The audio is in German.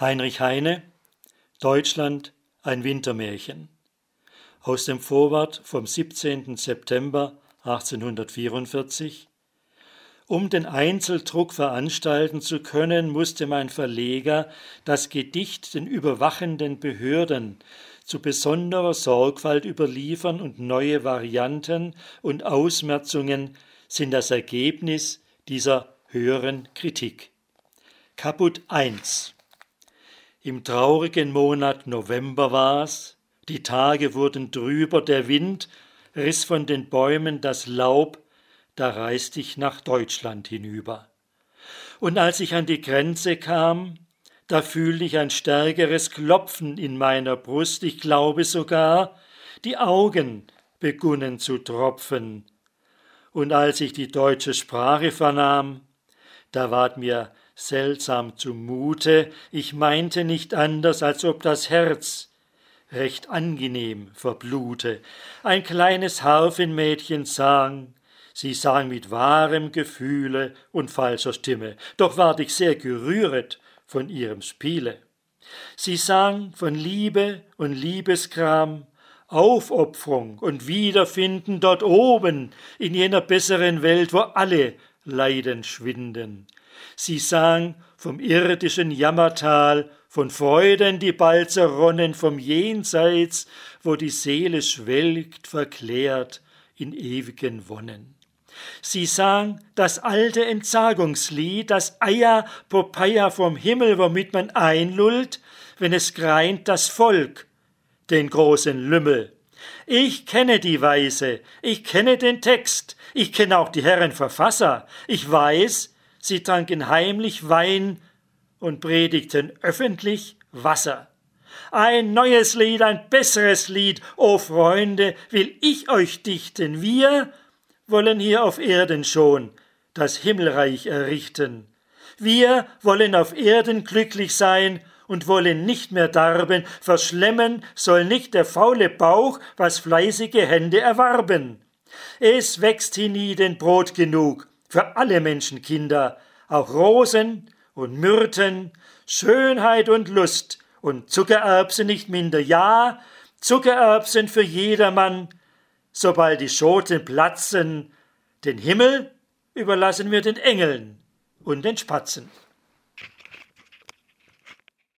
Heinrich Heine Deutschland ein Wintermärchen aus dem Vorwort vom 17. September 1844 Um den Einzeldruck veranstalten zu können, musste mein Verleger das Gedicht den überwachenden Behörden zu besonderer Sorgfalt überliefern und neue Varianten und Ausmerzungen sind das Ergebnis dieser höheren Kritik. Kaput 1 im traurigen Monat November war's, die Tage wurden trüber, der Wind riss von den Bäumen das Laub, da reist ich nach Deutschland hinüber. Und als ich an die Grenze kam, da fühlte ich ein stärkeres Klopfen in meiner Brust, ich glaube sogar, die Augen begunnen zu tropfen. Und als ich die deutsche Sprache vernahm, da ward mir seltsam zumute, ich meinte nicht anders, als ob das Herz recht angenehm verblute. Ein kleines Harfenmädchen sang, sie sang mit wahrem Gefühle und falscher Stimme, doch ward ich sehr gerühret von ihrem Spiele. Sie sang von Liebe und Liebeskram, Aufopferung und Wiederfinden dort oben in jener besseren Welt, wo alle Leiden schwinden Sie sang vom irdischen Jammertal, von Freuden, die bald zerronnen, vom Jenseits, wo die Seele schwelgt, verklärt in ewigen Wonnen. Sie sang das alte Entsagungslied, das Eier Popeia vom Himmel, womit man einlullt, wenn es greint das Volk, den großen Lümmel. Ich kenne die Weise, ich kenne den Text, ich kenne auch die Herren Verfasser, ich weiß, Sie tranken heimlich Wein und predigten öffentlich Wasser. Ein neues Lied, ein besseres Lied, o Freunde, will ich euch dichten. Wir wollen hier auf Erden schon das Himmelreich errichten. Wir wollen auf Erden glücklich sein und wollen nicht mehr darben, verschlemmen soll nicht der faule Bauch, was fleißige Hände erwarben. Es wächst hinie denn Brot genug, für alle Menschenkinder, auch Rosen und Myrten, Schönheit und Lust und Zuckererbsen nicht minder, ja, Zuckererbsen für jedermann, sobald die Schoten platzen, den Himmel überlassen wir den Engeln und den Spatzen.